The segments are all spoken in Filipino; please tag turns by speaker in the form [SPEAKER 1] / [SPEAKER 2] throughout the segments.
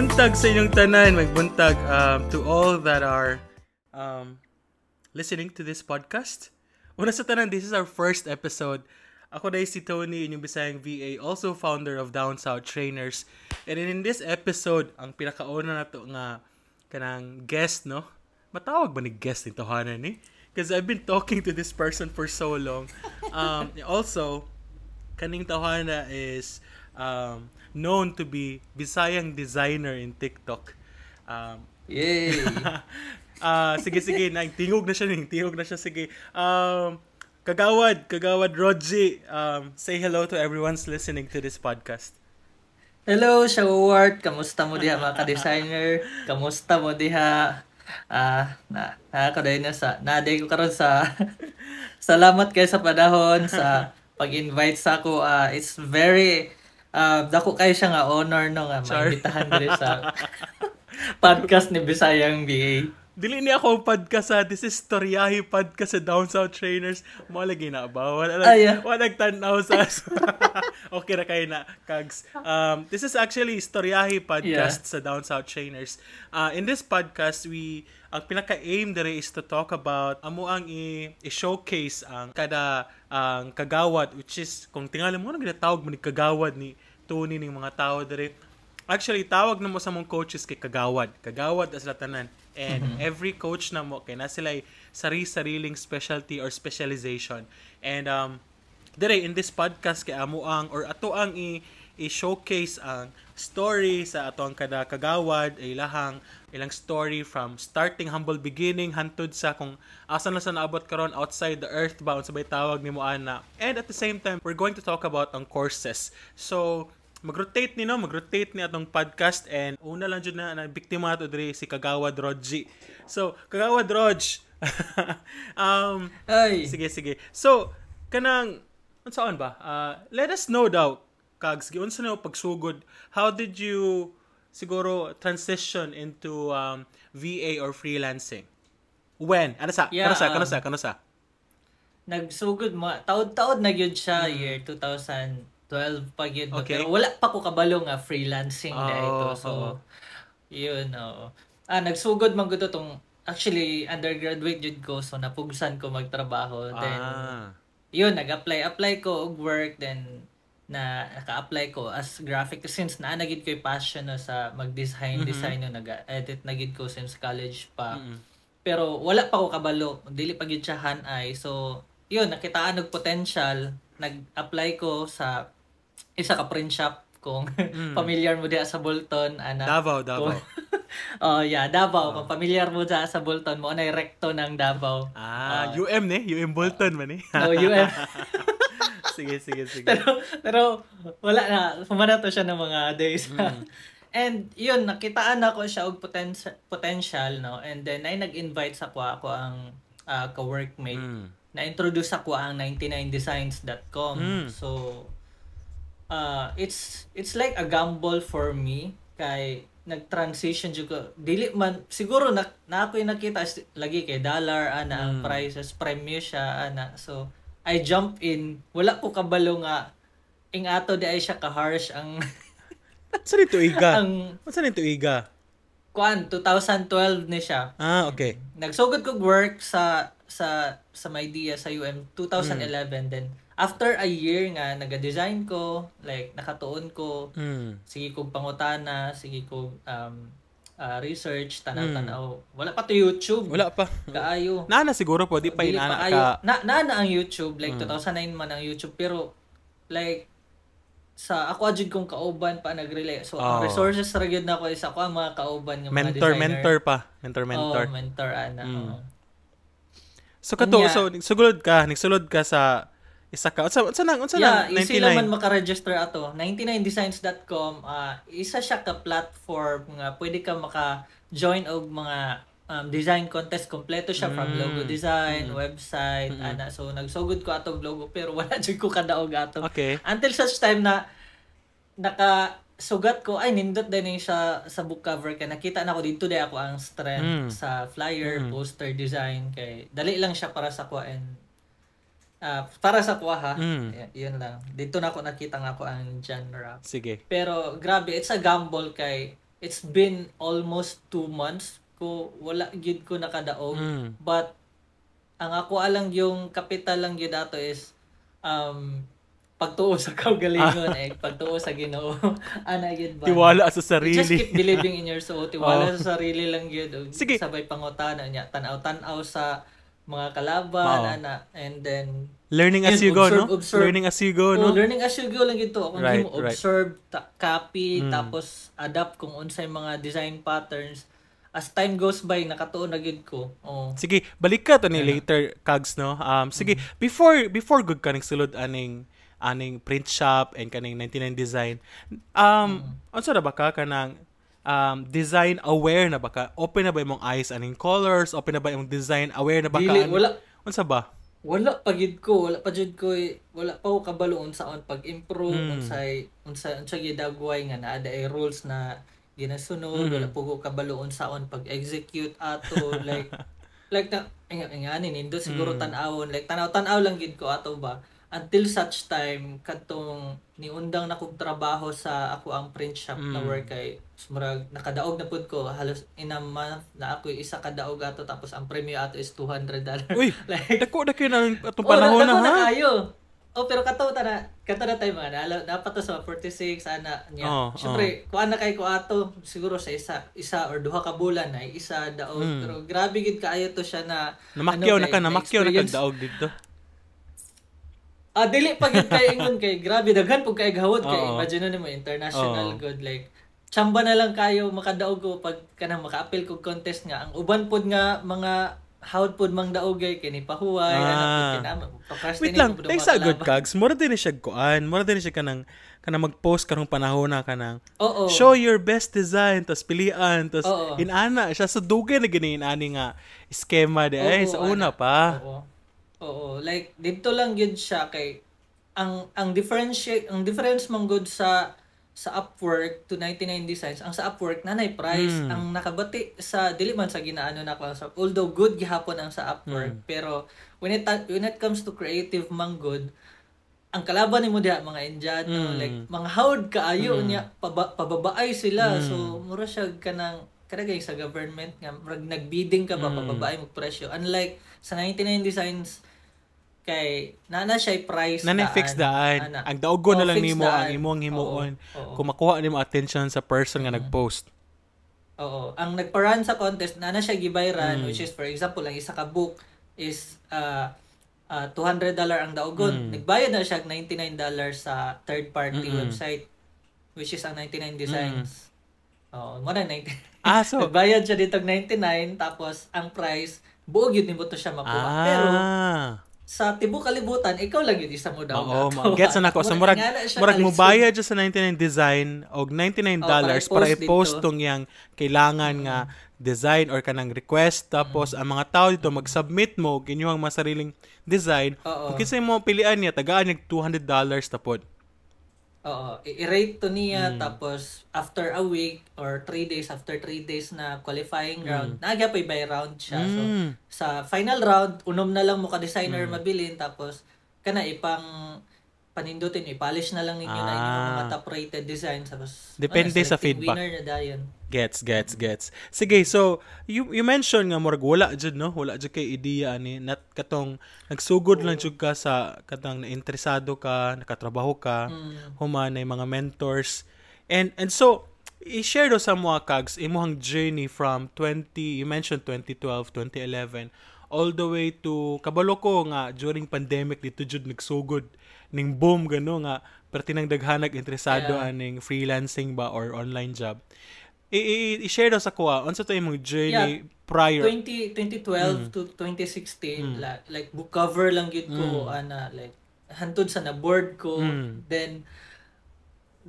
[SPEAKER 1] Magbuntag sa inyong tanan, magbuntag um, to all that are um, listening to this podcast. Una sa tanan, this is our first episode. Ako na si Tony, inyong Bisayang VA, also founder of Down South Trainers. And in this episode, ang pinakauna na to nga kanang guest, no? Matawag ba ni guest ni Tohanan ni? Eh? Because I've been talking to this person for so long. Um, also, kaning Tohana is um, known to be Bisayang designer in TikTok. Um, Yay! uh, sige, sige. Tingog na siya. Tingog na siya. Sige. Um, Kagawad, Kagawad Rodzi.
[SPEAKER 2] um, say hello to everyone's listening to this podcast. Hello, Shawart. Kamusta mo diha mga designer Kamusta mo diha? Ah, uh, na, na ko na sa naday ko karon sa Salamat kay sa panahon sa pag-invite sa ako. Uh, it's very uh, ah, dako kayo siya nga honor no nga ah, maimbitahan dire sa podcast ni Bisayang BA. Dili niya ako podcast
[SPEAKER 1] sa ah. This is Toryahi podcast sa Down South Trainers. Mo lagi na ba? Wala nag wala nagtanaw sa Okay ra kay na kags. Um this is actually Storyahi podcast yeah. sa Down South Trainers. Uh in this podcast we ang pinaka-aim dere is to talk about amo ang i- i-showcase ang kada ang kagawad which is kung tingali mo ano ginatawag mo ni kagawad ni tunin ng mga tao dire actually tawag na mo sa mong coaches kay kagawad kagawad as latanan and mm-hmm. every coach na mo kay na sila sari-sariling specialty or specialization and um dire in this podcast kay amo ang or ato ang i i-showcase ang story sa ato ang kada kagawad ilahang ilang story from starting humble beginning hantud sa kung asan na sa naabot karon outside the earthbound sabay tawag ni mo ana and at the same time we're going to talk about ang courses so Mag-rotate ni no, mag-rotate ni atong podcast and una lang jud na na biktima ato diri si Kagawad Rodji. So, Kagawad Rodge. um, Ay. sige sige. So, kanang unsaon ba? Uh, let us know daw kags giunsa na pagsugod. How did you siguro transition into um, VA or freelancing?
[SPEAKER 2] When? Ano sa? Ano yeah, kano um, sa? Kano sa? Kano sa? Nagsugod mo. Taod-taod na gyud siya mm. year 2000 12 pa yun. Okay. Pero wala pa ko kabalo nga freelancing oh, na ah, ito. So, oh. yun. Oh. Ah, nagsugod man ko tong actually undergraduate jud ko so napugsan ko magtrabaho then ah. yun nag-apply apply ko og work then na naka-apply ko as graphic since na nagid ko passion no, sa mag-design mm-hmm. design no nag-edit na gid ko since college pa mm-hmm. pero wala pa ko kabalo dili pa gyud siya hanay so yun nakitaan og potential nag-apply ko sa isa ka print shop kung mm. familiar mo diya sa Bolton ana Davao Davao kung, oh yeah Davao oh. kung familiar mo diya sa Bolton mo na rekto ng Davao ah uh, UM ne
[SPEAKER 1] UM Bolton uh, man
[SPEAKER 2] eh no UM sige sige sige pero pero wala na pumanato siya ng mga days mm. and yun nakitaan ko siya og potential potential no and then ay nag-invite sa ko ah, mm. ako ang uh, ka-workmate mm. na introduce ako ang 99designs.com mm. so uh, it's it's like a gamble for me kay nag-transition jud ko dili man siguro na nakoy nakita lagi kay dollar ana ang mm. prices premium siya ana so I jump in wala ko kabalo nga ing ato di ay siya ka harsh ang
[SPEAKER 1] Sa nito iga? ang Sa nito iga?
[SPEAKER 2] kwan 2012 ni siya.
[SPEAKER 1] Ah, okay.
[SPEAKER 2] Nagsugod kog work sa sa sa my idea sa UM 2011 mm. then after a year nga naga-design ko, like nakatuon ko, mm. sige kog pangutana, sige kog um, uh, research tanaw-tanaw. Hmm. Wala pa to YouTube. Wala pa. Kaayo.
[SPEAKER 1] na siguro po,
[SPEAKER 2] di pa di inana ka. Na, nana ang YouTube, like mm. 2009 man ang YouTube pero like sa ako ajud kong kauban pa nagrelay. So oh. ang resources ra gyud nako is ako ang mga kauban nga mga mentor, designer. Mentor pa. Mentor mentor. Oh, mentor ana. Mm. Oh.
[SPEAKER 1] So kato, Anya, so nagsulod ka, nagsulod ka sa isa ka. Unsa unsa lang unsa yeah, lang 99. Easy naman
[SPEAKER 2] maka-register ato. 99designs.com uh, ah, isa siya ka platform nga pwede ka maka-join og mga um, design contest kompleto siya mm. from logo design, mm. website, mm. ana. So nagsugod ko atong logo pero wala jud ko kadaog ato. Okay. Until such time na naka sugat ko ay nindot din yung sa sa book cover kay nakita na ko dito day ako ang strength mm. sa flyer, mm. poster design kay dali lang siya para sa ko and Uh, para sa kuha ha. Mm. Y- yun lang. Dito na ako nakita nga ako ang genre. Sige. Pero grabe, it's a gamble kay it's been almost two months ko wala gid ko nakadaog mm. but ang ako alang yung kapital lang gid ato is um pagtuo sa kaugalingon eh pagtuo sa Ginoo ana gid ba tiwala sa sarili you just keep believing in yourself tiwala oh. sa sarili lang gid sige sabay pangutana niya tan-aw tan-aw sa mga kalaban, oh. ana, and then
[SPEAKER 1] learning as you observe, go, no? Observe. Learning as you go, oh, no? Oh, learning as you go lang ito. Kung right, mo observe,
[SPEAKER 2] right. ta- copy, mm. tapos adapt kung unsay mga design patterns. As time goes by, nakatuon na gid ko. Oh.
[SPEAKER 1] Sige, balik ka to ni ano? later kags no. Um sige, mm. before before good kaning sulod aning aning print shop and kaning 99 design. Um mm. unsa ra ba ka kanang um, design aware na ba ka? Open na ba yung eyes aning colors? Open na ba yung design aware na ba ka? Ano- wala. Unsa ba?
[SPEAKER 2] Wala pa gid ko, wala pa jud ko, eh, wala pa ko kabalo unsaon pag-improve mm. unsay unsay unsa gyud dagway nga naa ay rules na ginasunod, mm. wala po ko kabalo unsaon pag-execute ato like like na nga nga ni nindo siguro mm. tan-awon like tanaw tan-aw lang gid ko ato ba until such time katong niundang na kog trabaho sa ako ang print shop mm. na work kay murag nakadaog na pud ko halos in a month na ako isa kadaog ato tapos ang premyo ato is 200 dollar uy like, dako na kayo atong oh, panahon na, na ha kayo oh pero kataw ta na kataw na tayo man dapat to sa 46 ana niya oh, syempre oh. kuan na kay ko ato siguro sa isa isa or duha ka bulan ay isa daog mm. pero grabe gid kaayo to siya na namakyaw ano, na ka namakyaw na ka daog dito Ah, dili pag kay ingon kay grabe daghan pag kay gahod kay imagine na mo international Oo. good like chamba na lang kayo makadaog ko pag kanang maka-appeal ko contest nga ang uban pod nga mga hawd pod mang daogay kay ni pahuway Ah. ah. ana pod Wait lang, thanks sa good
[SPEAKER 1] kags. Mura din siya kuan. Mura din siya kanang kanang mag-post karong panahon na kanang Oo. show your best design tas pilian tas Oo. inana siya sa dugay na gani inani nga skema di ay Oo, sa una ana. pa.
[SPEAKER 2] Oo. Oo, like dito lang gud siya kay ang ang differentiate ang difference mong good sa sa Upwork to 99 Designs, ang sa Upwork nanay price mm. ang nakabati sa dili man sa ginaano na class. Although good gihapon ang sa Upwork, mm. pero when it when it comes to creative mong good, ang kalaban nimo diha mga Indiano, mm. like mga howd kaayo mm. niya paba, pababaay sila. Mm. So mura siya kanang kanagay sa government nga nagbidding ka ba mm. pababaay mo presyo. Unlike sa 99 Designs, kay nana siya price nana daan, fix
[SPEAKER 1] daan ana. ang daugo oh, na lang nimo ang imong himuon kung makuha nimo attention sa person nga mm-hmm. nagpost
[SPEAKER 2] oo ang nagparan sa contest nana siya gibayran mm. which is for example ang isa ka book is uh, uh, 200 dollar ang daugon mm. nagbayad na siya ng 99 dollar sa third party Mm-mm. website which is ang 99 designs mm. Oo, mo na 90. Ah, so bayad siya dito 99 tapos ang price buog yun nimo to siya makuha. Ah. Pero sa tibuok kalibutan, ikaw lang yun isa mo daw. Oo, ma- gets na ako. So, murag, murag mo bayad
[SPEAKER 1] sa 99 design og 99 dollars oh, para i-post tong yang kailangan mm-hmm. nga design or kanang request tapos mm-hmm. ang mga tao dito mag-submit mo ang masariling design. uh Kung kinsa mo pilian niya tagaan nig 200 dollars tapos
[SPEAKER 2] Oo, i-rate to niya mm. tapos after a week or 3 days after 3 days na qualifying hmm. round, mm. naaga pa by round siya. Mm. So hmm. sa final round, unom na lang mo ka designer mm. mabilin tapos kana ipang panindutin, i-polish na lang ninyo ah. na yung mga top rated design tapos ano, depende ano, sa feedback. Winner na dayon.
[SPEAKER 1] Gets, gets, gets. Sige, so you you mentioned nga murag wala jud no, wala jud kay idea, ani nat katong nagsugod lang jud ka sa katang nainteresado ka, nakatrabaho ka, mm. human ay mga mentors. And and so i-share do sa mga kags imong journey from 20 you mentioned 2012, 2011 all the way to kabalo ko nga during pandemic dito jud nagsugod ning boom gano nga pertinang daghanag interesado yeah. aning freelancing ba or online job i-share daw sa kuha unsa ano to imong journey yeah, prior
[SPEAKER 2] 20, 2012 mm. to 2016 mm. la, like book cover lang gyud ko mm. ana like hantud sa na board ko mm. then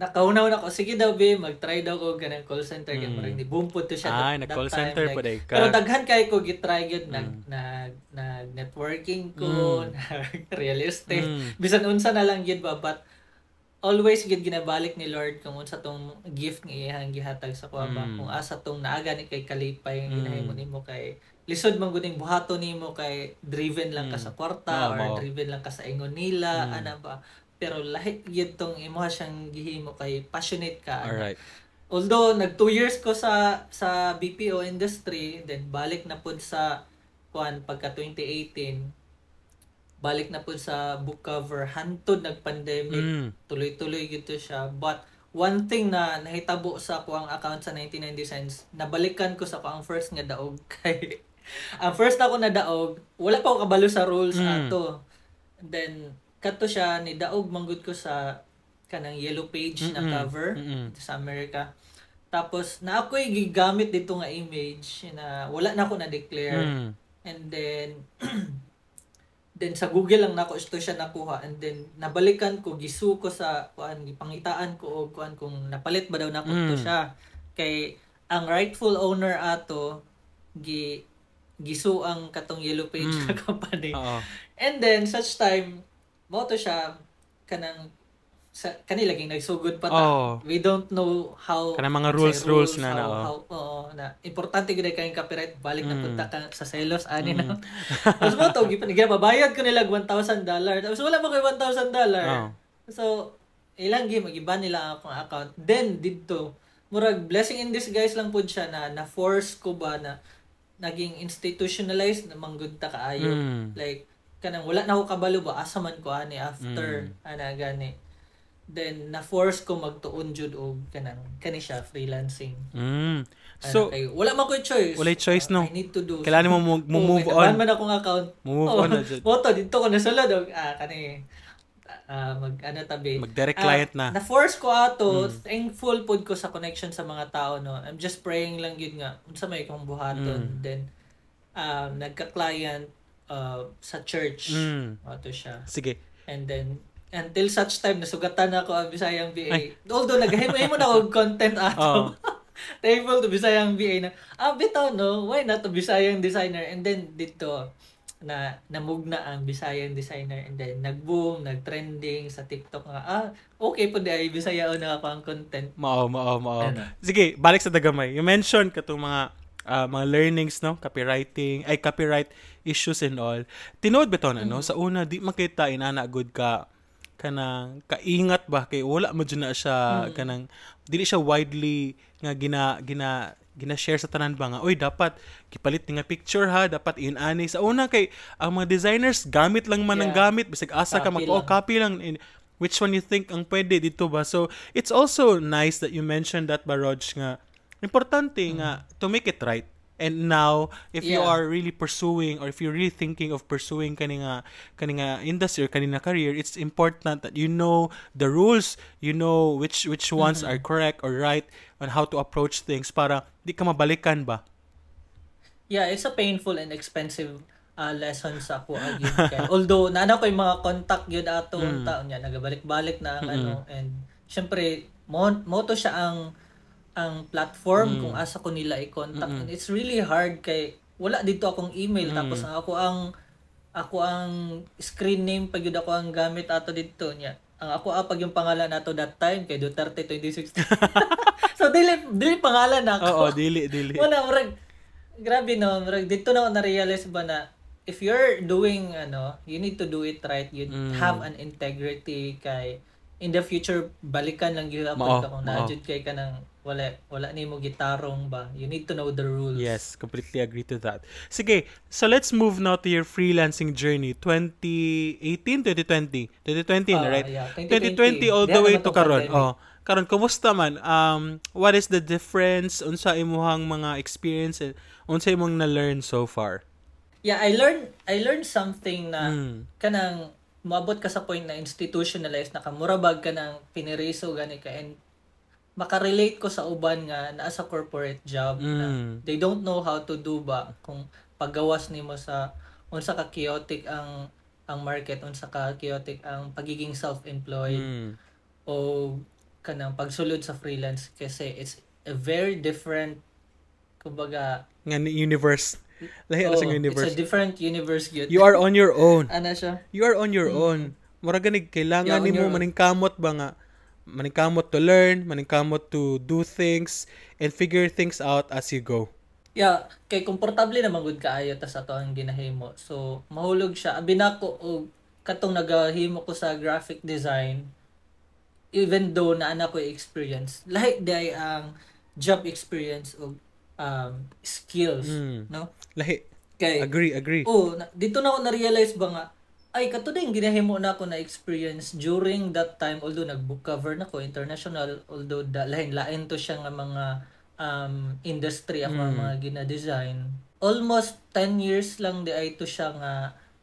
[SPEAKER 2] nakaunaw na ko sige daw be mag-try daw ko ganang call center mm. parang ni boom to siya Ay, na call center like, pa ka pero daghan kay ko gitry gyud mm. nag nag networking ko mm. real estate mm. bisan unsa na lang gyud ba but always gid ginabalik ni Lord kung sa tong gift nga iyang gihatag sa kuha ba mm. kung asa tong naaga ni kay kalipay nga ginahimo mm. nimo kay lisod man gud ning buhato nimo kay driven lang ka mm. sa kwarta mm. or driven lang ka sa ingon nila mm. ana ba pero lahi gid tong imuha siyang gihimo kay passionate ka ana. Alright. Although nag 2 years ko sa sa BPO industry then balik na pud sa kuan pagka 2018 balik na po sa book cover hantod nagpandemic mm. tuloy-tuloy gito siya but one thing na nahitabo sa ko ang account sa 1990 Designs nabalikan ko sa ko ang first nga daog kay ang first ako na daog wala pa ako kabalo sa rules mm. ato then kato siya ni daog manggod ko sa kanang yellow page Mm-mm. na cover Mm-mm. sa America tapos na ako'y gigamit dito nga image na wala na ako na declare mm. and then then sa Google lang nako ito siya nakuha and then nabalikan ko gisu ko sa kuan gipangitaan ko og kuan kung napalit ba daw nako mm. siya kay ang rightful owner ato gi gisu ang katong yellow page mm. company. Uh-oh. And then such time mo to siya kanang sa kanila ging nagsugod pa ta. Oh. We don't know how kana mga rules rules, rules na na. oh. how, oh, na importante gid kay copyright balik mm. na punta ka sa sellers ani mm. na. Mas mo to gipon babayad ko nila 1,000 dollar. Tapos wala mo kay 1,000 dollar. Oh. So ilang gi magiba nila akong account. Then didto murag blessing in this guys lang pud siya na na force ko ba na naging institutionalized na manggod ta kaayo. Mm. Like kanang wala na ko kabalo ba asa man ko ani after mm. ana gani then na-force ko magtuon jud og kanang kani siya freelancing. Mm. So ano, kayo, wala man ko choice. Wala choice uh, no. I need to do. Kailangan mo mo move oh, on. Man ako ng account. Move oh, on jud. photo dito ko nasulod og ah kani uh, mag ano tabi. Mag-direct uh, client ah, na. Na-force ko ato. Mm. Thankful pud ko sa connection sa mga tao no. I'm just praying lang yun nga unsa may kong buhaton. Mm. Then um nagka-client uh, sa church. Mm. Ato siya. Sige. And then until such time nasugatan na ako ang Bisayang BA. Ay. Although naghimo na og content ato. Oh. Table to Bisayang BA na. Ah bitaw no, why not to Bisayang designer and then dito na namugna ang Bisayan designer and then nag-boom, nag-trending sa TikTok nga. Ah, okay po di ay Bisayao na ako ang content.
[SPEAKER 1] Mao, mao, mao. Ano? Sige, balik sa dagamay. You mentioned katong mga uh, mga learnings no, copywriting, ay copyright issues and all. Tinood beton ano, mm-hmm. sa una di makita inana good ka kanang kaingat ba kay wala mo na siya mm. kanang dili siya widely nga gina gina gina-share sa tanan ba nga oy dapat kipalit ni nga picture ha dapat in ani sa una kay ang mga designers gamit lang man yeah. ang gamit bisag asa copy ka mag oh, copy lang in, which one you think ang pwede dito ba so it's also nice that you mentioned that Baroj nga importante mm. nga to make it right And now, if yeah. you are really pursuing or if you're really thinking of pursuing kaninga kaninga industry or kaninga career, it's important that you know the rules, you know which which ones mm-hmm. are correct or right and how to approach things para di ka mabalikan ba.
[SPEAKER 2] Yeah, it's a painful and expensive uh, lesson sa ko although naana ko yung mga contact yun ato mm. taon niya nagabalik-balik na mm-hmm. ano and syempre mo to siya ang ang platform mm. kung asa ko nila i-contact mm-hmm. and it's really hard kay wala dito akong email mm. tapos ako ang ako ang screen name pag yun ako ang gamit ato dito niya ang ako ah, pag yung pangalan nato that time kay Duterte 2016 so dili dili pangalan na ako oo
[SPEAKER 1] dili dili wala
[SPEAKER 2] murag grabe no murag dito na ako na realize ba na if you're doing ano you need to do it right you mm. have an integrity kay in the future balikan lang gyud ako kung na kay ka ng wala wala nimo gitarong ba you need to know the rules yes
[SPEAKER 1] completely agree to that sige so let's move now to your freelancing journey 2018 2020 2020 uh, right yeah, 2020. 2020 all the Diyan way to karon oh karon kumusta man um what is the difference unsa imong mga experience unsa imong na learn so far
[SPEAKER 2] yeah i learned i learned something na mm. kanang moabot ka sa point na institutionalized na ka murabag ka ng piniriso gani ka and makarelate ko sa uban nga na sa corporate job mm. na they don't know how to do ba kung paggawas nimo sa unsa ka chaotic ang ang market unsa ka chaotic ang pagiging self-employed mm. o kanang pagsulod sa freelance kasi it's a very different kumbaga
[SPEAKER 1] nga universe lahi oh, sa universe it's a
[SPEAKER 2] different universe gyud you are on your own ana siya you are on your mm. own
[SPEAKER 1] mura ganig kailangan nimo maning kamot ba nga maningkamot to learn, maningkamot to do things, and figure things out as you go.
[SPEAKER 2] Yeah, kay komportable na magud ayo ta sa ang ginahimo. So mahulog siya. Abin ako katong nagahimo ko sa graphic design even though na ana ko experience lahi day ang job experience og um, skills mm. no
[SPEAKER 1] lahi kay agree agree oh
[SPEAKER 2] na, dito na ako na realize ba nga ay kato din ginahe na ako na experience during that time although nagbook cover na ko international although da, lain-lain to siya nga mga um, industry ako mm. mga gina-design almost 10 years lang di ay to siya nga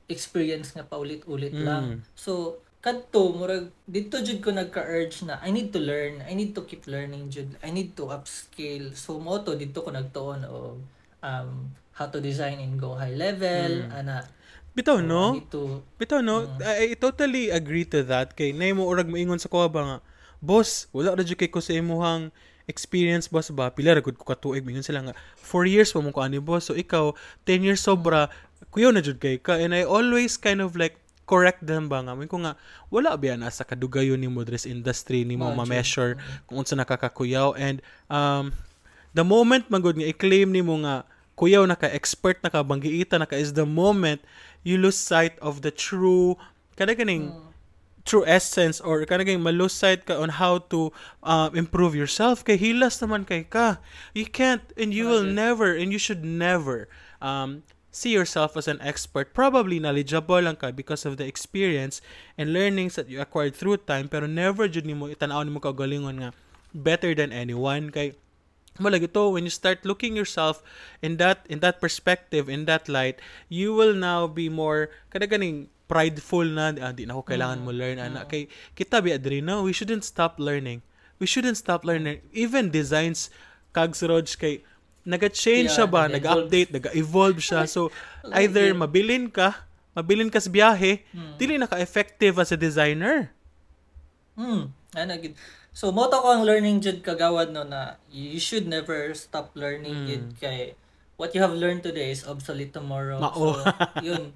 [SPEAKER 2] experience nga paulit-ulit mm. lang so kadto murag dito jud ko nagka-urge na I need to learn, I need to keep learning jud, I need to upscale. So mo to dito ko nagtuon og um how to design in go high level mm. ana
[SPEAKER 1] Bitaw no? Uh, Bitaw no? Uh, I, totally agree to that kay nay mo urag maingon sa ko ba nga. Boss, wala ra kay ko sa imong experience boss ba pila ra gud ko ka tuig mingon sila nga 4 years pa mo ko ani boss so ikaw 10 years sobra kuyo na jud kay ka and I always kind of like correct them ba nga ko nga wala ba na sa kadugayon ni Modres industry ni mo ma-measure kung unsa nakakakuyaw and um the moment magud nga i-claim nimo nga kuyaw na expert naka banggiita naka is the moment you lose sight of the true kada ganing mm. true essence or kada ganing malose sight ka on how to uh, improve yourself kay hilas naman kay ka you can't and you will never and you should never um, see yourself as an expert. Probably knowledgeable lang ka because of the experience and learnings that you acquired through time, pero never jud nimo itan-aw nimo kagalingon nga better than anyone kay mo like ito when you start looking yourself in that in that perspective in that light you will now be more kada ganing prideful na ah, di na ako kailangan mm. mo learn ah, mm. ana kay kita bi adri ah, no we shouldn't stop learning we shouldn't stop learning even designs kags rog kay naga-change yeah, siya ba nag-update naga-evolve siya so like either mabilin ka mabilin ka sa biyahe mm. dili naka effective as a designer
[SPEAKER 2] mm ana gid So, mo ko ang learning jud kagawad no na you should never stop learning mm. kay what you have learned today is obsolete tomorrow. Mao. So, oh. yun.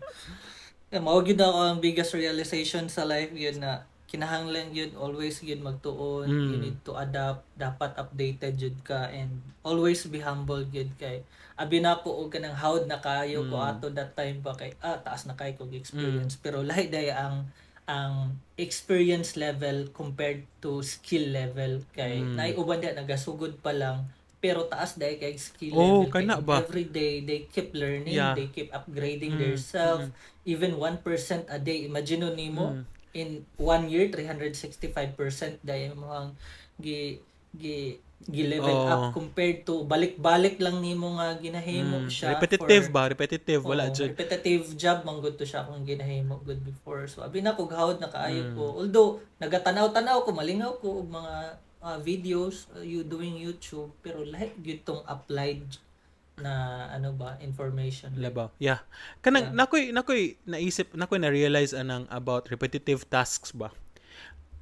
[SPEAKER 2] Mao gyud ako ang biggest realization sa life yun na kinahanglan yun always yun magtuon, mm. you hmm. need to adapt, dapat updated jud ka and always be humble jud kay abi na ko og kanang how na kayo mm. ko hmm. ato that time pa kay ah taas na kay kog experience mm. pero lahi day ang ang experience level compared to skill level kay mm. naiuban na nagasugod pa lang pero taas dahil kay skill oh, level kana kay, ba? every day they keep learning yeah. they keep upgrading mm. themselves mm. even 1% a day imagine nimo mm. in one year 365% dahil mo ang gi gi gi-level oh. up compared to balik-balik lang nimo nga ginahimo mm. siya repetitive for,
[SPEAKER 1] ba repetitive wala oh,
[SPEAKER 2] repetitive job man gud to siya kung ginahimo good before so abi na kog hawd nakaayo mm. ko although nagatanaw-tanaw ko malingaw ko og mga uh, videos uh, you doing YouTube pero lahat gyud applied na ano ba information laba
[SPEAKER 1] yeah kanang yeah. nakoy nakoy naisip nakoy na realize anang about repetitive tasks ba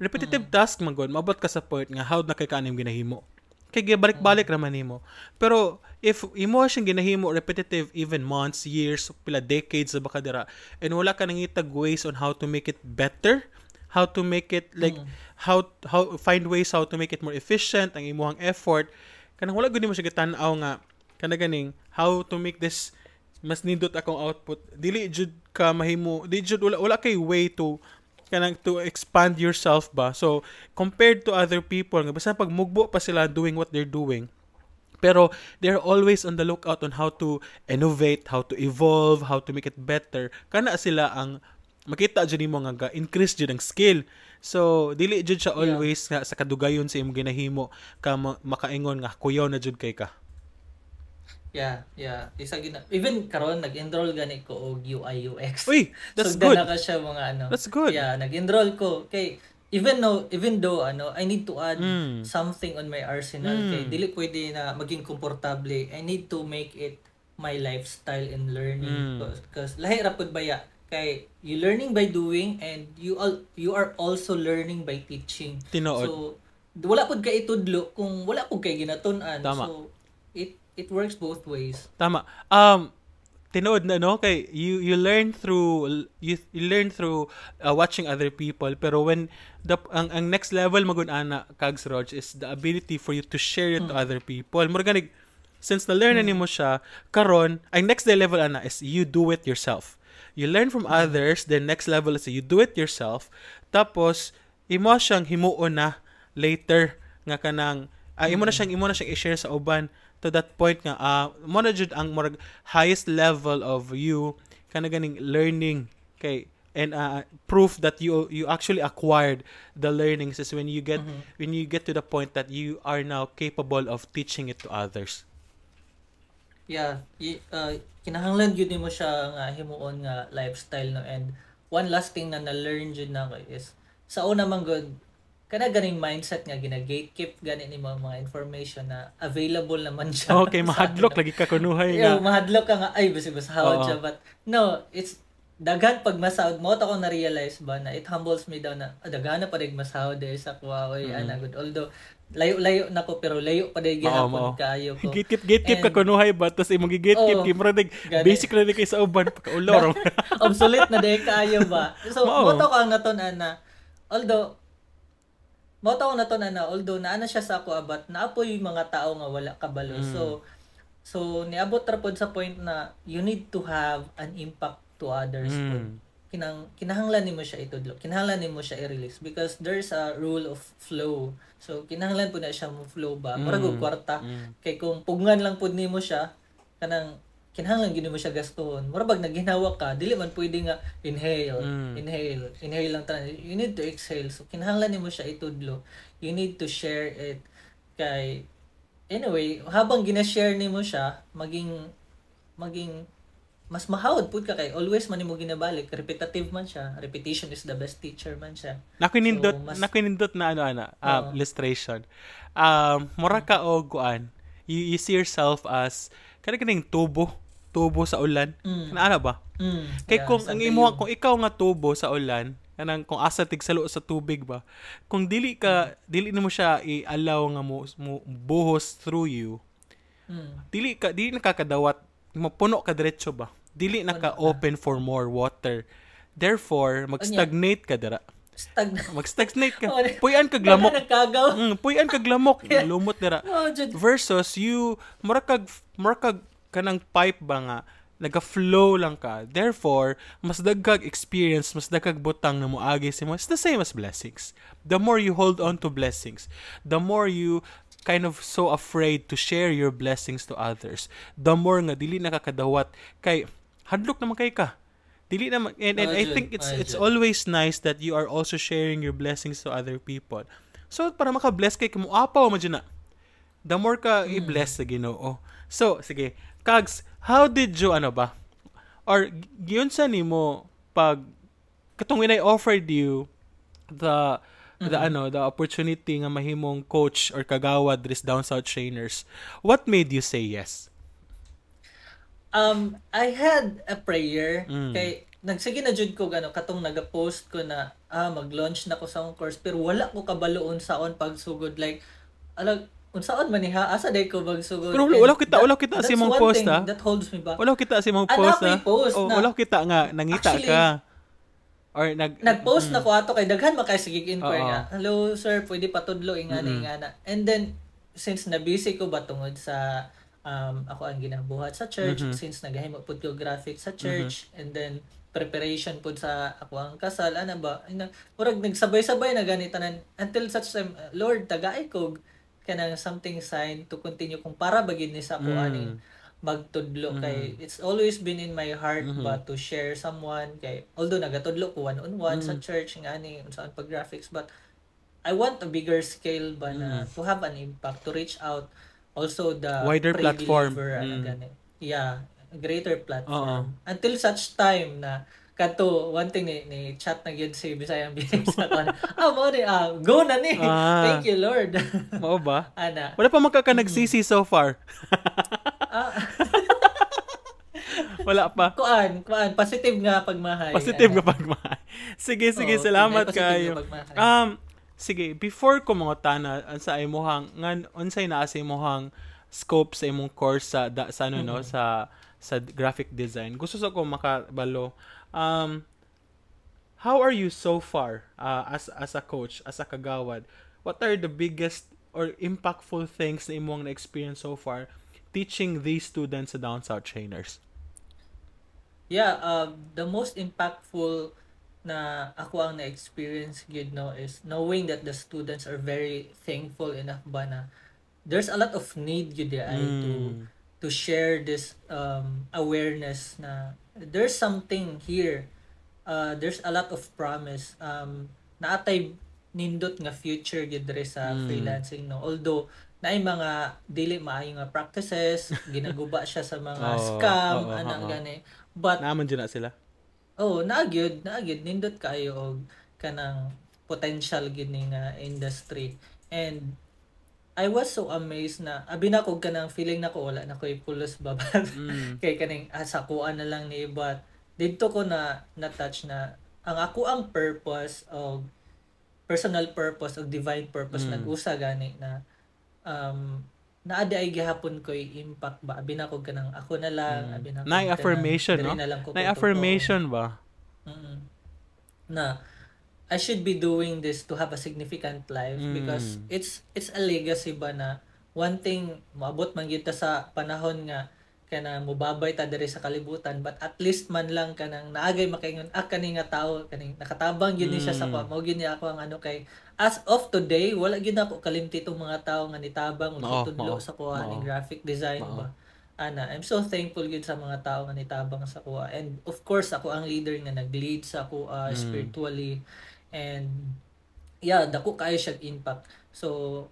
[SPEAKER 1] repetitive mm. task man gud mabot ka sa point nga how na kay kanim ginahimo kay balik-balik mm. naman nimo. Pero if imo siyang ginahimo repetitive even months, years, pila decades ba kadira and wala ka nang ways on how to make it better, how to make it like mm. how how find ways how to make it more efficient ang imuhang effort kanang wala gud mo siya gitan-aw nga kana ganing how to make this mas nindot akong output dili jud ka mahimo dili jud wala, wala kay way to kanang to expand yourself ba so compared to other people nga basta pagmugbo pa sila doing what they're doing pero they're always on the lookout on how to innovate how to evolve how to make it better kana sila ang makita jud nimo nga increase jud ang skill so dili jud siya always yeah. nga sa kadugayon sa imong ginahimo ka makaingon nga kuyaw na jud kay ka
[SPEAKER 2] Yeah, yeah. Isa gina even karon nag-enroll gani ko og UI UX. Uy, that's so, good. Na ka siya mga ano. That's good. Yeah, nag-enroll ko kay even no even though ano, I need to add mm. something on my arsenal mm. kay dili pwede na maging komportable. I need to make it my lifestyle and learning mm. because lahi ra pud baya kay you learning by doing and you all you are also learning by teaching. Tinood. So wala pud kay itudlo kung wala pud kay ginatun-an. So it it works both ways.
[SPEAKER 1] Tama. Um tinood na no kay you you learn through you, you learn through uh, watching other people pero when the ang, ang next level magun ana kags Rog is the ability for you to share it mm. to hmm. other people. Mura ganig since na learn mm. mo siya karon ang next day level ana is you do it yourself. You learn from mm. others, then next level is you do it yourself. Tapos imo siyang himuon na later nga kanang uh, imo na hmm. siyang imo na siyang i-share sa uban to that point nga uh, na jud ang murag highest level of you kana ganing learning kay and uh, proof that you you actually acquired the learnings is when you get mm-hmm. when you get to the point that you are now capable of teaching it to others
[SPEAKER 2] yeah y- uh, kinahanglan gyud mo siya nga himuon nga lifestyle no and one last thing na na-learn jud na ko is sa una man good kana ganing mindset nga gina-gatekeep gani ni mga, mga information na available naman siya. Ah, okay, mahadlok
[SPEAKER 1] lagi ka kunuhay nga. Yo, mahadlok
[SPEAKER 2] ka nga ay basi basahod siya but no, it's daghan pag masaud mo to ko na realize ba na it humbles me daw na ah, daghan na pa rig masahod dahil sa kuwaoy mm. ana good although layo-layo na ko pero layo pa dahil gihapon oh, kayo ko gatekeep
[SPEAKER 1] gatekeep ka kunuhay ba tapos imong gatekeep oh, kay murag basic na kay sa uban pagkaulaw obsolete na dahil kayo ba so mo to ko
[SPEAKER 2] ang natunan ana. although mao taon na to na na although naa na siya sa ako abat ah, naapoy mga tao nga wala kabalo mm. so so niabot ra pod sa point na you need to have an impact to others mm. kinang kinahanglan nimo siya itudlo kinahanglan nimo siya i-release because there's a rule of flow so kinahanglan po na siya mo flow ba para mm. kwarta mm. kay kung pugngan lang pud nimo siya kanang kinahanglan gini mo siya gaston murabag naginawa ka dili man pwede nga inhale mm. inhale inhale lang tanan you need to exhale so kinahanglan nimo siya itudlo you need to share it kay anyway habang gina-share nimo siya maging maging mas mahawad pud ka kay always man nimo ginabalik repetitive man siya repetition is the best teacher man siya nakinindot so, mas, nakinindot
[SPEAKER 1] na ano ana uh, uh, illustration um mura ka og kuan you, you see yourself as kada kining tubo tubo sa ulan mm. ana ba mm. kay yeah, kung ang imo kung ikaw nga tubo sa ulan kanang kung asa tigsalo sa tubig ba kung dili ka mm. dili nimo siya i-allow nga mo, mo buhos through you mm. dili ka dili nakakadawat mapuno ka diretso ba dili naka open for more water therefore mag-stagnate ka dira Stag. Mag-stagnate ka. Puyan kag lamok. Mm, puyan kag lamok. Lumot nira. Oh, Versus you, mura kag, mura kag kanang pipe ba nga, naga-flow lang ka. Therefore, mas dagkag experience, mas dagkag butang na moagi si mo. It's the same as blessings. The more you hold on to blessings, the more you kind of so afraid to share your blessings to others, the more nga dili nakakadawat kay hadlok naman kay ka Dili naman and, and I think it's it's always nice that you are also sharing your blessings to other people. So para maka-bless kay kamo apaw man na. The more ka mm. i-bless sa Ginoo. Oh. So sige, Kags, how did you ano ba? Or giyon sa nimo pag katong I offered you the mm-hmm. the ano the opportunity nga mahimong coach or kagawad dress down south trainers what made you say yes
[SPEAKER 2] Um, I had a prayer mm. kay nagsige na jud ko gano katong nagapost ko na ah mag-launch na ko sa akong course pero wala ko kabaloon saon pagsugod like alag unsaon man iha asa day ko magsugod pero wala kita wala kita si imong post ha ah. that holds me back
[SPEAKER 1] wala kita sa imong post ha ah. oh, wala kita nga nangita Actually, ka or nag nag-post mm. na ko
[SPEAKER 2] ato kay daghan man kay sige inquire nga hello sir pwede patudlo ingana mm-hmm. ingana and then since na busy ko ba tungod sa um, ako ang ginabuhat sa church mm-hmm. since naghahimo pud ko graphic sa mm-hmm. church mm-hmm. and then preparation pud sa ako ang kasal ana ba murag nagsabay-sabay na ganita nan until such time uh, Lord tagaay ko kanang something sign to continue kung para ba gid ni sa ako mm-hmm. aning magtudlo mm-hmm. kay it's always been in my heart mm-hmm. ba to share someone kay although nagatudlo ko one on one sa mm. church nga ni unsaan pag graphics but I want a bigger scale ba na mm-hmm. to have an impact to reach out also the wider platform mm. ano, yeah greater platform Uh-oh. until such time na kato one thing ni, ni chat na gyud si Bisayang Bisayang sa kon ah mo ah, go na ni ah. thank you lord
[SPEAKER 1] mao ba ana wala pa magkaka mm. nagsisi so far ah.
[SPEAKER 2] wala pa kuan kuan positive nga pagmahay positive ano. nga pagmahay sige sige oh, salamat kayo um
[SPEAKER 1] sige, before kumota na ah, sa imuhang, ngan, unsay na sa imuhang scope sa imong course sa, da, sa ano, mm-hmm. no, sa, sa graphic design, gusto sa ko makabalo, um, how are you so far uh, as, as a coach, as a kagawad? What are the biggest or impactful things na imong na-experience so far teaching these students sa down south trainers?
[SPEAKER 2] Yeah, uh, the most impactful na ako ang na-experience yun no is knowing that the students are very thankful enough ba na there's a lot of need yun there mm. to hmm. to share this um, awareness na there's something here uh, there's a lot of promise um naatay nindot nga future yun dire sa mm. freelancing no although na mga dili maayo nga practices ginaguba siya sa mga oh, scam oh, oh, anang oh, oh. gani
[SPEAKER 1] but naman jud na sila
[SPEAKER 2] oh naagyod naagyod nindot kayo og kanang potential gyud ni nga industry and I was so amazed na abi na kog kanang feeling nako wala na koy pulos babad mm. kay kaning asakuan ah, na lang ni but didto ko na na touch na ang ako ang purpose og personal purpose o divine purpose mm. nag-usa gani na um, na naa ay gihapon ko'y impact ba abi na ko kanang ako na lang mm. abi na nay affirmation no nay affirmation ba mm-hmm. na I should be doing this to have a significant life mm. because it's it's a legacy ba na one thing maabot man gyud sa panahon nga kana mubabay ta diri sa kalibutan but at least man lang kanang naagay makaingon ah kani nga tao kaning nakatabang gyud mm. siya sa mm. ko mo gyud ni ako ang ano kay as of today, wala gyud ako kalimti itong mga tao nga nitabang o tudlo sa kuha oh. graphic design ba. Ana, I'm so thankful gyud sa mga tao nga nitabang sa kuha. And of course, ako ang leader nga nag-lead sa kuha mm. spiritually and yeah, dako kayo siya impact. So,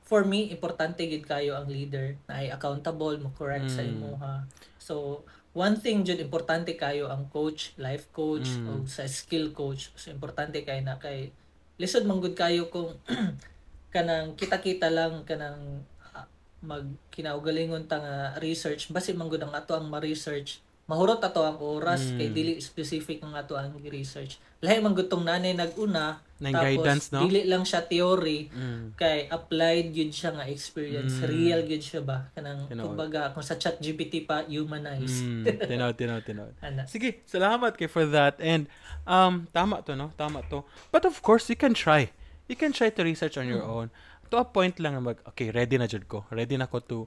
[SPEAKER 2] for me, importante gid kayo ang leader na ay accountable, mo correct mm. sa imuha. So, one thing jud importante kayo ang coach, life coach mm. o sa skill coach. So, importante kay na kay lisod manggod kayo kung kanang kita-kita lang kanang ah, mag kinaugalingon ta nga research basi manggod ang ato ang ma-research mahurot ato ang oras mm. kay hmm. dili specific ang ato ang research lahi man gutong nanay naguna Nang tapos guidance, no? dili lang siya theory mm. kay applied gyud siya nga experience mm. real gyud siya ba kanang tinaw. kumbaga kung sa chat GPT pa humanize mm. tinaw tinaw tinaw
[SPEAKER 1] sige salamat kay for that and um tama to no tama to but of course you can try you can try to research on your mm. own to a point lang na mag okay ready na jud ko ready na ko to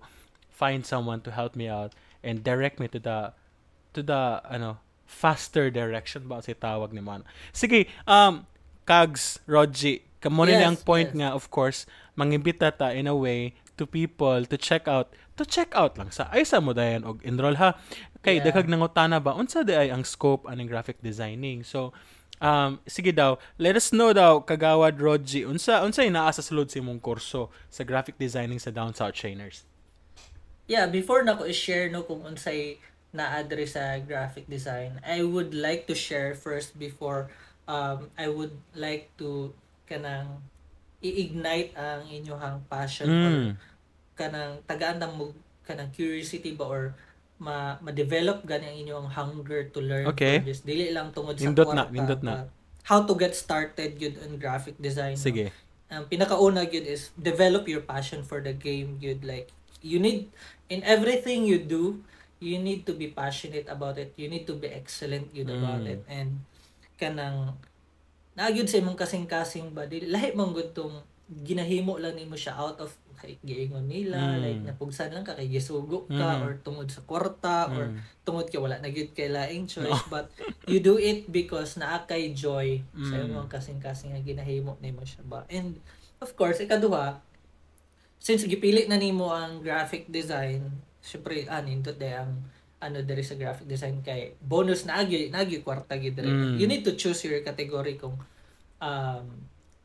[SPEAKER 1] find someone to help me out and direct me to the to the ano faster direction ba si tawag ni Mano. Sige, um Kags, Rodji, kamo yes, ang point yes. nga of course, mangimbita ta in a way to people to check out to check out lang sa ay sa mo dayon og enroll ha kay yeah. dagag nangutana ba unsa di ay ang scope aning graphic designing so um sige daw let us know daw kagawad Rodji unsa unsa inaa asa sulod si mong kurso sa graphic designing sa down south trainers
[SPEAKER 2] yeah before nako i-share no kung unsay na-address sa graphic design, I would like to share first before um, I would like to kanang i-ignite ang inyong passion mm. kanang tagaan ng mo kanang curiosity ba or ma ma-develop gani ang inyong hunger to learn okay. for this dili lang tungod sa Indot kwarta, na, indot na. how to get started yun on graphic design sige ang um, pinakauna yun is develop your passion for the game yun like you need in everything you do you need to be passionate about it you need to be excellent yun mm. about it and kanang naagyud sa imong kasing-kasing ba di lahi man gud tong ginahimo lang nimo siya out of like, giingon nila mm. like napugsan lang ka kay gisugo ka mm. or tungod sa kwarta mm. or tungod kay wala na gyud kay laing choice no. but you do it because naa kay joy mm. sa imong kasing-kasing nga ginahimo nimo siya ba and of course ikaduha since gipili na nimo ang graphic design syempre ah into the ang um, ano dere sa graphic design kay bonus na agi na agyo kwarta gid diri mm. you need to choose your category kung um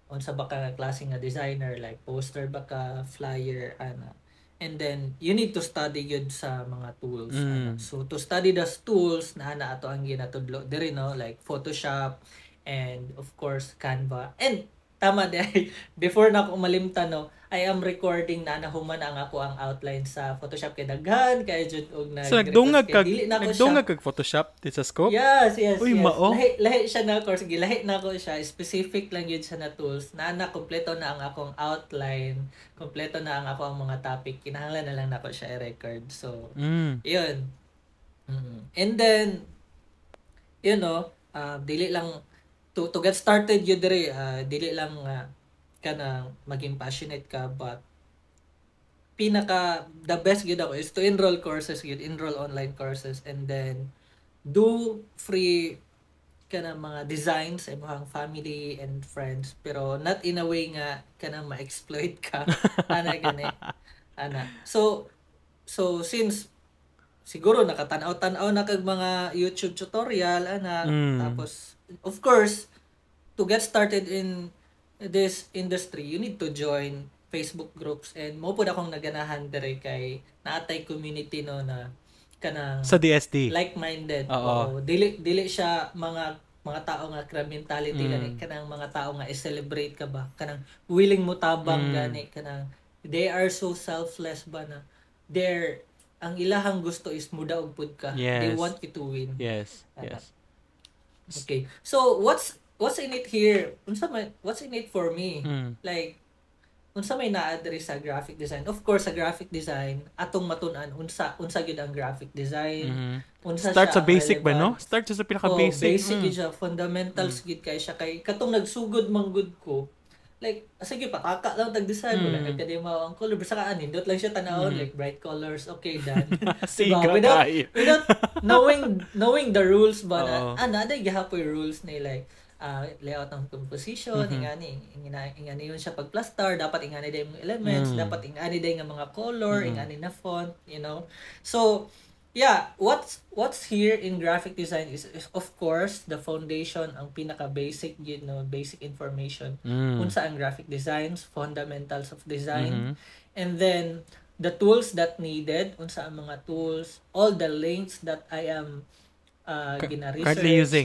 [SPEAKER 2] on sa baka klase nga designer like poster baka flyer ana and then you need to study gyud sa mga tools mm. ana. so to study the tools na ana ato ang ginatudlo dere no like photoshop and of course canva and tama dai before na ko malimta no I am recording na nahuman ang ako ang outline sa Photoshop kay daghan kay jud og na So nagdungag kag nagdungag
[SPEAKER 1] kag Photoshop di sa scope? Yes, yes. Uy, yes. mao. Lahi,
[SPEAKER 2] lahi siya na course gilahi na ko siya specific lang yun siya na tools na na kompleto na ang akong outline, kompleto na ang ako ang mga topic. Kinahanglan na lang nako siya i-record. So, mm. yun. Mm-hmm. And then you know, uh, dili lang to to get started you dire uh, ah, dili lang uh, ka na maging passionate ka but pinaka the best gyud ako is to enroll courses gyud enroll online courses and then do free kana mga designs sa imong family and friends pero not in a way nga kana ma-exploit ka ana gani ana so so since siguro nakatanaw-tanaw na kag mga YouTube tutorial ana mm. tapos of course to get started in this industry, you need to join Facebook groups and mo pud akong naganahan dere kay natay community no na kanang sa
[SPEAKER 1] DST like-minded. Oo. Oh,
[SPEAKER 2] dili dili siya mga mga tao nga crab mentality mm. gani kanang mga tao nga i-celebrate ka ba kanang willing mo tabang mm. gani kanang they are so selfless ba na they're ang ilahang gusto is mudaog pud ka yes. they want you to win yes yes okay so what's what's in it here? Unsa may what's in it for me? Mm. Like unsa may naa sa graphic design? Of course sa graphic design atong matun-an unsa unsa gyud ang graphic design. Mm-hmm. Unsa Start sa basic ba no? Start sa oh, pinaka basic. Oh, basic mm. siya, fundamentals mm. gid kay siya kay katong nagsugod mang good ko. Like sige pataka lang tag design mo mm. lang kay mao ang color basta ka anindot lang siya tanaw mm. like bright colors okay done. diba? without, without knowing knowing the rules ba na, oh. Ah, ana day gihapoy rules ni like uh, layout ng composition, mm-hmm. ingani, ingani, ingani yun siya pag plaster, dapat ingani day mga elements, mm dapat ingani day ng mga color, mm-hmm. ingani na font, you know. So, yeah, what's what's here in graphic design is, is of course the foundation ang pinaka basic you know basic information mm. unsa ang graphic designs fundamentals of design mm-hmm. and then the tools that needed unsa ang mga tools all the links that I am uh, ah, K-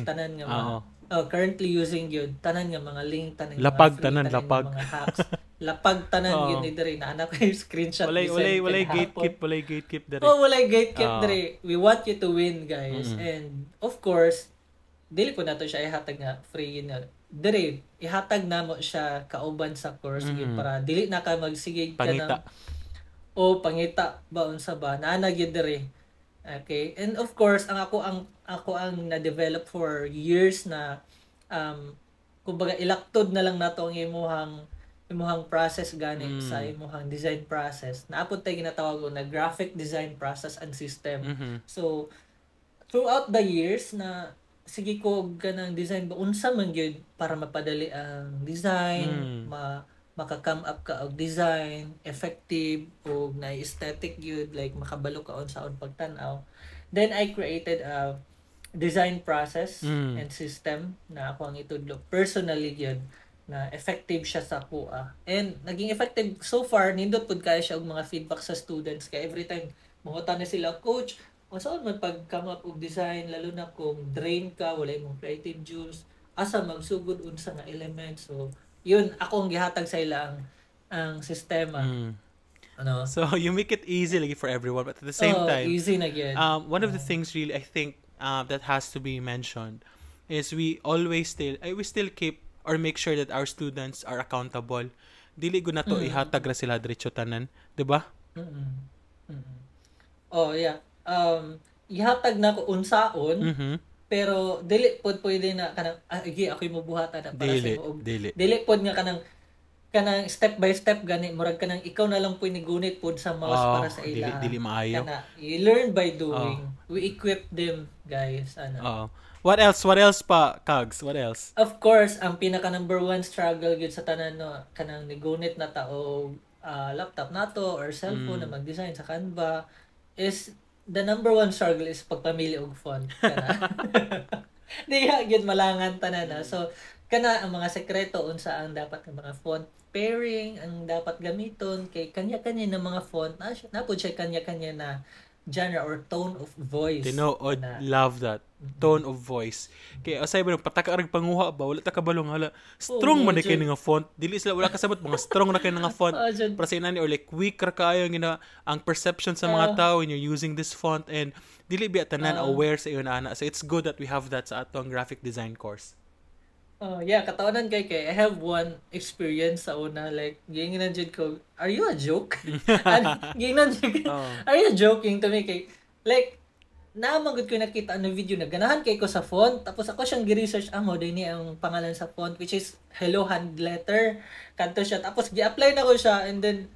[SPEAKER 2] tanan nga mga, oh, currently using yun tanan nga mga link tanan lapag mga free, tanan, tanan lapag mga hacks lapag tanan oh. yun dire na anak kay screenshot walay walay walay gatekeep walay gatekeep dire oh walay gatekeep oh. diri we want you to win guys mm. and of course dili ko nato siya ihatag nga free yun nga diri ihatag mo siya kauban sa course mm. Yun, mm-hmm. para dili na ka magsigig ka ng o pangita ba unsa ba na gyud dire Okay? And of course, ang ako ang ako ang na-develop for years na um kumbaga ilaktod na lang nato ang imuhang imuhang process ganing mm. sa imuhang design process. Naapod tay ginatawag ko na graphic design process and system. Mm-hmm. So throughout the years na sige ko ganang design ba unsa man gyud para mapadali ang design, mm. ma maka-come up ka og design, effective, og na aesthetic yun, like makabalo ka on sa on pagtanaw. Then I created a design process mm. and system na ako ang itudlo. Personally yun, na effective siya sa kuha. And naging effective so far, nindot pud kaya siya og mga feedback sa students kay every time mangutan na sila, coach, unsaon man pag come up og design lalo na kung drain ka, wala imong creative juice, asa magsugod unsa nga element. So yun ako ang gihatag sa ila ang, ang sistema
[SPEAKER 1] mm. ano so you make it easy like for everyone but at the same oh, time easy na yun. um one of the things really i think uh, that has to be mentioned is we always still eh, we still keep or make sure that our students are accountable dili gud nato mm. ihatag ra sila diretso tanan di ba
[SPEAKER 2] mm-hmm. mm-hmm. oh yeah um ihatag na ko unsaon mm-hmm pero dili pod pwede na kanang agi ah, ako yung mabuhatan na para dili, sa mo dili dili pod nga kanang kanang step by step gani murag kanang ikaw na lang po gunit pod sa mouse oh, para sa ila dili, dili maayo kana you learn by doing oh. we equip them guys
[SPEAKER 1] ano oh. What else? What else pa, Kags? What else?
[SPEAKER 2] Of course, ang pinaka number one struggle gyud sa tanan no kanang nigunit na tao uh, laptop nato or cellphone mm. na mag-design sa Canva is the number one struggle is pagpamili og font kana. Di ka gyud malangan tanan na. So kana ang mga sekreto unsa ang dapat nga mga font pairing ang dapat gamiton kay kanya-kanya na mga font na napod siya kanya-kanya na genre or tone of voice. They Tinood, na,
[SPEAKER 1] love that. Mm-hmm. Tone of voice. Kaya asay ba nung pataka arag panguha ba wala takabalong, kabalong hala oh, strong oh, man kay nga font. Dili sila wala kasabot mga strong na kay nga font. Para sa inani or like weak ra kaayo ang perception sa mga uh, tao when you're using this font and dili biya tanan uh, ah. aware sa iyon ana. So it's good that we have that sa atong graphic design
[SPEAKER 2] course. Oh, yeah, katawanan kay kay. I have one experience sa una. Like, gingin na ko, are you a joke? gingin na jud oh. are you joking to me kay? Like, naamagod ko nakita ano video na ganahan kay ko sa font. Tapos ako siyang gi-research ang ah, mo ni ang pangalan sa font which is Hello Hand Letter. Kanto siya. Tapos gi-apply na ko siya and then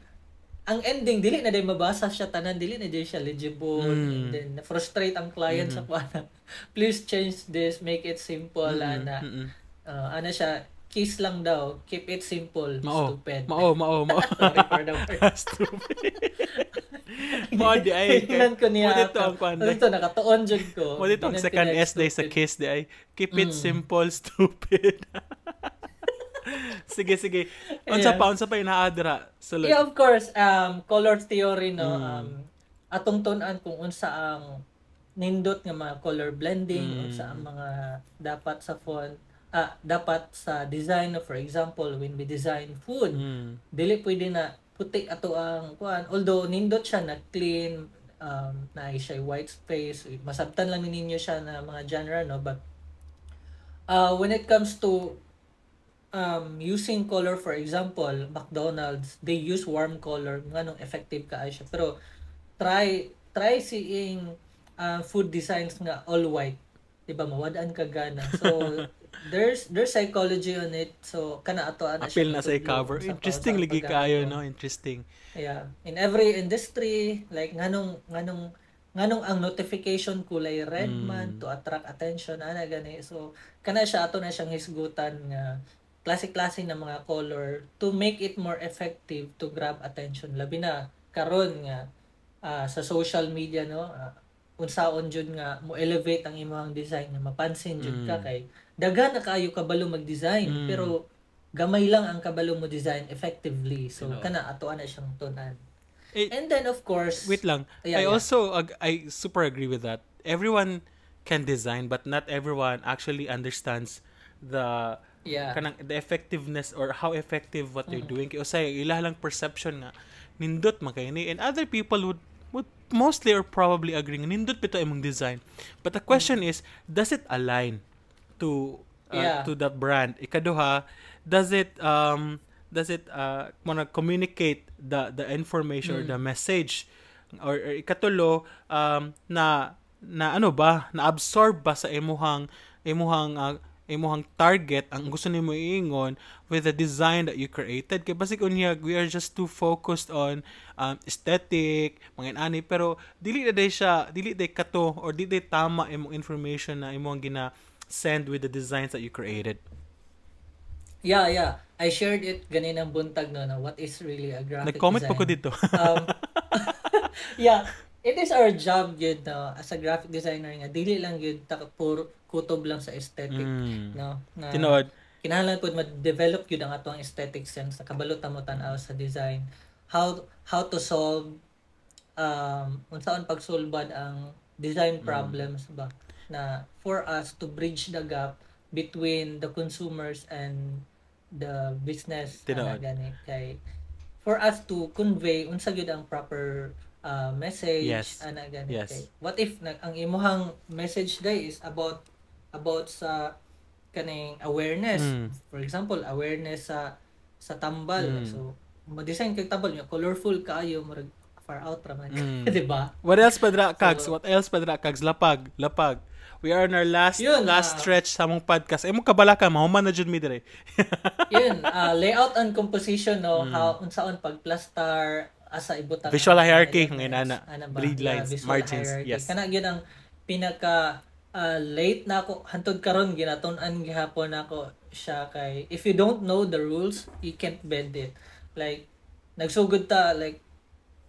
[SPEAKER 2] ang ending dili na day mabasa siya tanan dili na day siya legible mm. and then frustrate ang client mm. sa kuana please change this make it simple mm. ana mm-hmm uh, ano siya, kiss lang daw. Keep it simple, mao. stupid. Mao, mao, mao. Sorry for the word. stupid. Mao di ay. Tingnan ko niya. Mo dito ang kwan. dito ano nakatuon jud ko. Mo dito ang second S day sa kiss
[SPEAKER 1] di ay. Keep it mm. simple, stupid. sige, sige. Unsa pa, unsa pa inaadra? Sulod. Yeah, of
[SPEAKER 2] course. Um, color theory, no? Mm. Um, atong tunan kung unsa ang nindot nga mga color blending, mm. unsa ang mga dapat sa font uh, dapat sa design for example when we design food mm. dili pwede na puti ato ang kuan although nindot siya na clean um, na siya white space masabtan lang ninyo siya na mga genre no but uh, when it comes to um, using color for example McDonald's they use warm color nganong effective ka siya pero try try seeing uh, food designs nga all white diba mawadaan ka gana so there's there's psychology on it so kana ato ana apil na say cover sa interesting lagi kayo
[SPEAKER 1] no interesting
[SPEAKER 2] yeah in every industry like nganong nganong nganong ang notification kulay red mm. man to attract attention ana gani so kana siya ato na siyang hisgutan nga classic klase ng mga color to make it more effective to grab attention labi na karon nga uh, sa social media no uh, unsaon jud nga mo elevate ang imong design nga mapansin jud mm. ka kay daga na kaayo kabalo mag-design mm. pero gamay lang ang kabalo mo design effectively so you know. kana ato ana siyang tunan It, eh, and then of course wait lang yeah, i yeah. also ag-
[SPEAKER 1] i super agree with that everyone can design but not everyone actually understands the yeah. kanang the effectiveness or how effective what mm-hmm. they're doing kay usay ila lang perception nga nindot man kay and other people would would mostly or probably agree nga nindot pito imong design. But the question is, does it align to uh, yeah. to that brand? Ikaduha, does it um does it uh wanna communicate the the information mm. or hmm. the message or, or ikatulo um na na ano ba na absorb ba sa imuhang imuhang uh, imong target ang gusto nimo iingon with the design that you created kay basic unya we are just too focused on um, aesthetic mga pero dili na day siya dili day kato or dili day tama imong information na imong gina send with the designs that
[SPEAKER 2] you created Yeah, yeah. I shared it ganin buntag no na what is really a graphic Nag-comment design. Nag-comment pa ko dito. um, yeah, it is our job yun no, as a graphic designer nga dili lang yun ta puro kutob lang sa aesthetic mm. no na tinuod kinahanglan pud ma-develop yun ang atong aesthetic sense sa kabalo ta mo tan-aw sa design how how to solve um unsaon pagsulbad ang design mm. problems mm. ba na for us to bridge the gap between the consumers and the business tinuod gani kay for us to convey unsa gyud ang proper uh, message yes. ana ah, ganito. yes. kay. What if nag ang imuhang message day is about about sa kaning awareness. Mm. For example, awareness sa sa tambal. Mm. So ma-design kay tambal niya colorful kaayo murag far out ra man. Mm. 'Di ba?
[SPEAKER 1] What else padra kags? So, What else padra kags? Lapag, lapag. We are on our last yun, last uh, stretch sa mong podcast. Imo mo kabala ka, mahuman na jud mi dire.
[SPEAKER 2] yun, uh, layout and composition no, mm. how unsaon pagplastar, asa ibutang visual hierarchy
[SPEAKER 1] ng inana breed lines yeah, margins hierarchy. yes kana
[SPEAKER 2] gyud ang pinaka uh, late na ako hantod karon ginatun-an gihapon ako siya kay if you don't know the rules you can't bend it like nagsugod ta like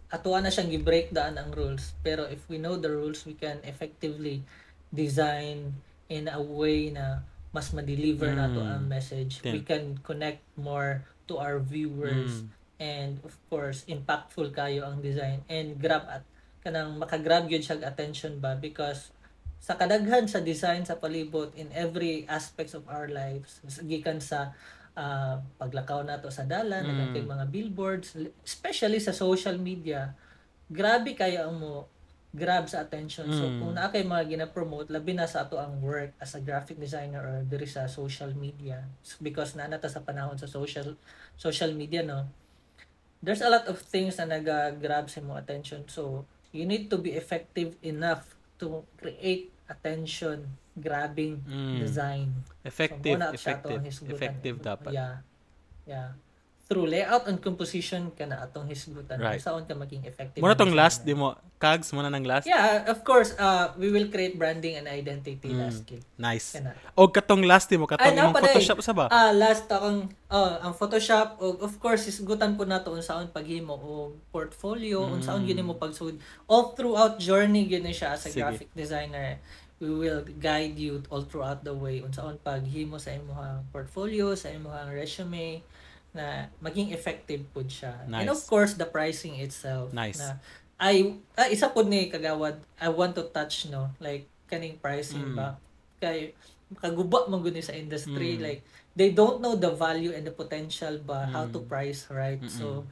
[SPEAKER 2] atuan na siyang gi-break daan ang rules pero if we know the rules we can effectively design in a way na mas ma-deliver mm. nato ang message. Then, we can connect more to our viewers. Mm and of course impactful kayo ang design and grab at kanang makagrab yun siya attention ba because sa kadaghan sa design sa palibot in every aspects of our lives gikan sa uh, paglakaw nato sa dalan mm. nating mga billboards especially sa social media grabe kayo ang mo grab sa attention mm. so kung naa kay mga gina-promote labi na sa ato ang work as a graphic designer or diri sa social media because na nata sa panahon sa social social media no there's a lot of things na nag-grab sa mong attention. So, you need to be effective enough to create attention grabbing mm. design. Effective, so, effective, effective dapat. Yeah. Yeah through layout and composition ka na atong hisgutan right. saon ka maging effective. Muna tong
[SPEAKER 1] last di mo kags muna ng last. Yeah,
[SPEAKER 2] of course uh, we will create branding and identity mm. last skill.
[SPEAKER 1] Nice. Kana. Og katong last di mo katong imong Photoshop sa ba? Ah
[SPEAKER 2] uh, last akong uh, ang Photoshop og of course hisgutan po nato unsaon paghimo og portfolio mm. unsaon gyud mo pagsud all throughout journey gyud siya as a Sige. graphic designer we will guide you all throughout the way unsaon paghimo sa imong portfolio sa imong resume na maging effective po siya. Nice. And of course, the pricing itself. Nice. Na I, ah, isa po ni Kagawad, I want to touch, no? Like, kaning pricing mm. ba? Kay, kaguba man gud sa industry. Mm. Like, they don't know the value and the potential ba, mm. how to price right. Mm-mm. So,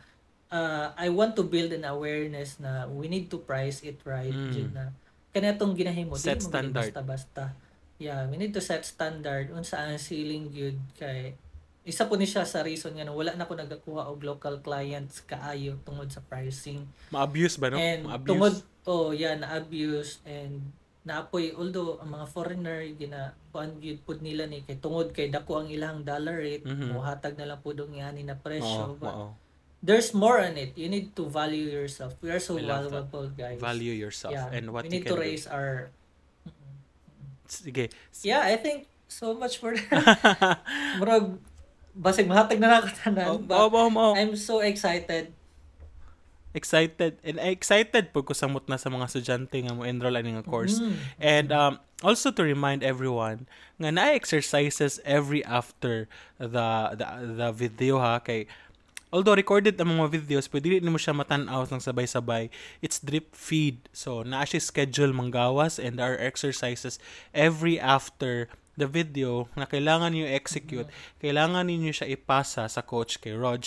[SPEAKER 2] uh, ah, I want to build an awareness na we need to price it right. Mm. Yun na. Kaya itong ginahimo. Set standard. Basta-basta. Yeah, we need to set standard. Unsa ang ceiling yun kay isa po ni siya sa reason nga na wala na ko nagkakuha og local clients kaayo tungod sa pricing.
[SPEAKER 1] Ma-abuse ba no? And Ma-abuse. tungod
[SPEAKER 2] oh yeah, na-abuse and naapoy although ang mga foreigner gina kuan gyud pud nila ni kay tungod kay dako ang ilang dollar rate mm-hmm. muhatag na lang pud og ani na presyo. Oo, oh, but oo. There's more on it. You need to value yourself. We are so I valuable, guys. Value yourself yeah. and what we you need to raise do. our Sige. Yeah, I think so much for that. Murag basig mahatag na ako tanan. Oh, oh, oh, oh. I'm so excited.
[SPEAKER 1] Excited. And excited po ko samot na sa mga estudyante nga mo enroll ani nga course. Mm. And um, also to remind everyone nga na exercises every after the the, the video ha kay Although recorded ang mga videos, pwede rin mo siya matanaw ng sabay-sabay. It's drip feed. So, na schedule schedule gawas and our exercises every after the video na kailangan niyo execute, kailangan niyo siya ipasa sa coach kay Rog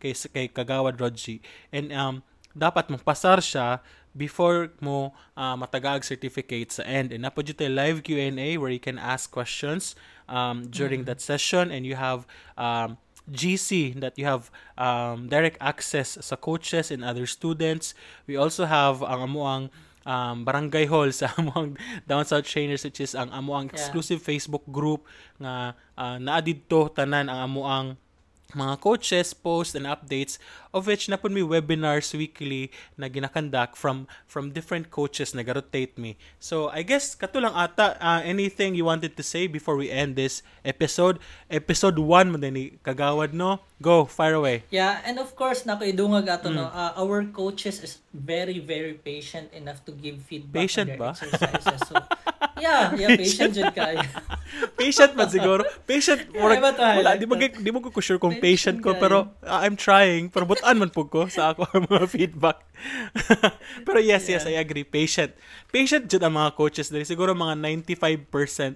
[SPEAKER 1] kay, kay Kagawad Rodji. And um dapat mong pasar siya before mo uh, ah, matagag certificate sa end. And napod tayo live Q&A where you can ask questions um, during mm-hmm. that session and you have um, GC that you have um, direct access sa coaches and other students. We also have ang amuang um, um, Barangay Hall sa Amuang Down South Trainers which is ang amuang yeah. exclusive Facebook group nga uh, ah, naa didto tanan ang amuang mga coaches, posts, and updates of which na pud mi webinars weekly na ginakandak from from different coaches na rotate me. So I guess katulang ata uh, anything you wanted to say before we end this episode. Episode 1 mo ni kagawad no. Go fire away.
[SPEAKER 2] Yeah, and of course na kay dungag ato mm. no. Uh, our coaches is very very patient enough to give feedback patient on their ba? exercises. So yeah, yeah, patient jud kay. patient man siguro.
[SPEAKER 1] Patient, yeah, wala, di mo, di mo ko sure kung ang patient ko, pero uh, I'm trying. Pero butaan man po ko sa ako ang mga feedback. pero yes, yeah. yes, I agree. Patient. Patient dyan ang mga coaches dali. Siguro mga 95%.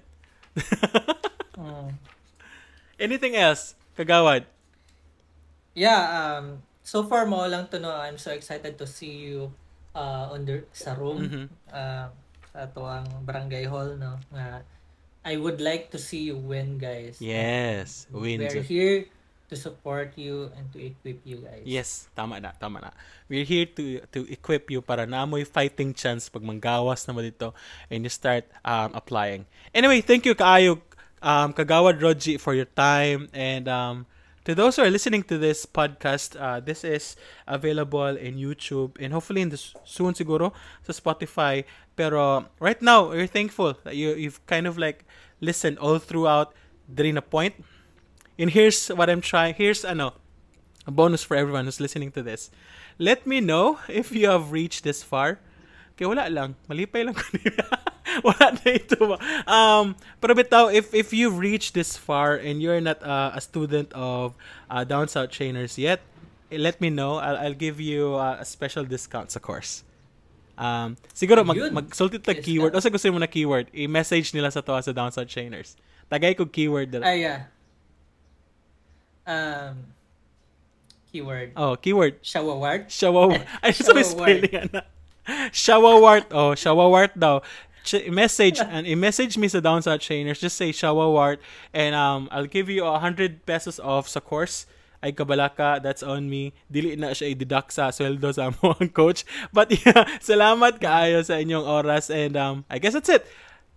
[SPEAKER 1] oh.
[SPEAKER 2] Anything else, Kagawad? Yeah, um, so far mo lang to no. I'm so excited to see you uh, on the, sa room. Mm-hmm. Uh, sa ang barangay hall, no? uh, I would like to see you win, guys. Yes, win. We're here to support you and to equip you guys. Yes,
[SPEAKER 1] tama na, tama na. We're here to to equip you para na mo'y fighting chance pag manggawas naman dito and you start um, applying. Anyway, thank you kaayo um, Kagawad Roji for your time and um, to those who are listening to this podcast, uh, this is available in YouTube and hopefully in the soon siguro sa Spotify. Pero right now, we're thankful that you you've kind of like listened all throughout during a point. And here's what I'm trying. Here's I know a bonus for everyone who's listening to this. Let me know if you have reached this far. Okay, wala lang. Malipay lang kanina. wala na ito ba? Um, pero bitaw, if, if you've reached this far and you're not uh, a student of uh, Down South Trainers yet, let me know. I'll, I'll give you uh, a special discount sa course. Um, siguro, mag, Yun. mag-sultit na keyword. That. O sa gusto mo na keyword, i-message nila sa to sa Down South Trainers. Tagay ko keyword nila.
[SPEAKER 2] Ah, yeah. um, keyword.
[SPEAKER 1] Oh, keyword. Shawawart. Shawawart. Ay, sa may spelling na. Shawawart. Oh, Shawawart daw. Ch- message and message me sa downside trainers. Just say Shawawart and um, I'll give you a hundred pesos off sa course ay kabalaka, that's on me. Dili na siya i-deduct sa sweldo sa mo ang coach. But yeah, salamat kaayo sa inyong oras and um, I guess that's it.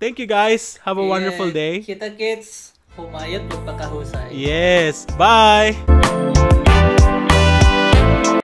[SPEAKER 1] Thank you guys. Have a yeah. wonderful day.
[SPEAKER 2] Kita kids. Humayat, magpakahusay. Yes! Bye!